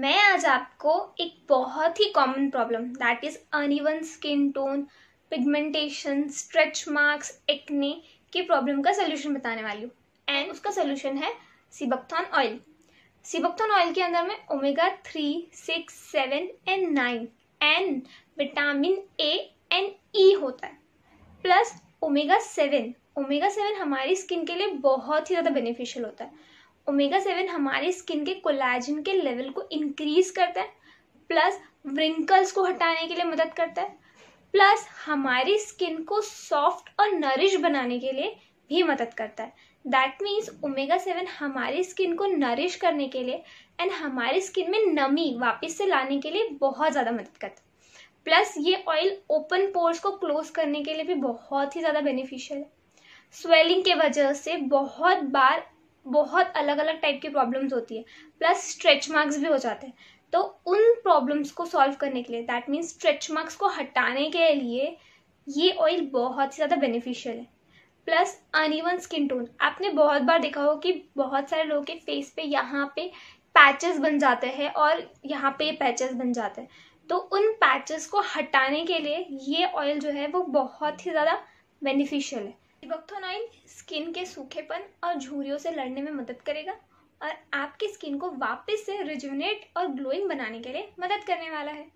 मैं आज आपको एक बहुत ही common problem that is uneven skin tone pigmentation stretch marks acne की प्रॉब्लम का सोल्यूशन बताने वाली हूँ एंड उसका सोल्यूशन है सिबकथॉन ऑयल सिबकथॉन ऑयल के अंदर में omega three six seven and nine and vitamin A and E होता है plus omega seven omega seven हमारी स्किन के लिए बहुत ही ज़्यादा बेनिफिशियल होता है ओमेगा सेवन हमारी स्किन के कोलाजन के लेवल को इंक्रीज करता है प्लस व्रिंकल्स को हटाने के लिए मदद करता है प्लस हमारी स्किन को सॉफ्ट और नरिश बनाने के लिए भी मदद करता है दैट मीन्स ओमेगा सेवन हमारी स्किन को नरिश करने के लिए एंड हमारी स्किन में नमी वापस से लाने के लिए बहुत ज़्यादा मदद करता है प्लस ये ऑयल ओपन पोर्स को क्लोज करने के लिए भी बहुत ही ज़्यादा बेनिफिशियल है स्वेलिंग के वजह से बहुत बार बहुत अलग अलग टाइप की प्रॉब्लम्स होती है प्लस स्ट्रेच मार्क्स भी हो जाते हैं तो उन प्रॉब्लम्स को सॉल्व करने के लिए दैट मीन्स स्ट्रेच मार्क्स को हटाने के लिए ये ऑयल बहुत ही ज़्यादा बेनिफिशियल है प्लस अनइवन स्किन टोन आपने बहुत बार देखा हो कि बहुत सारे लोगों के फेस पे यहाँ पे पैचेस बन जाते हैं और यहाँ पे पैचेस बन जाते हैं तो उन पैचेस को हटाने के लिए ये ऑयल जो है वो बहुत ही ज़्यादा बेनिफिशियल है इबक्थोन ऑयल स्किन के सूखेपन और झुरियों से लड़ने में मदद करेगा और आपकी स्किन को वापस से रिजुनेट और ग्लोइंग बनाने के लिए मदद करने वाला है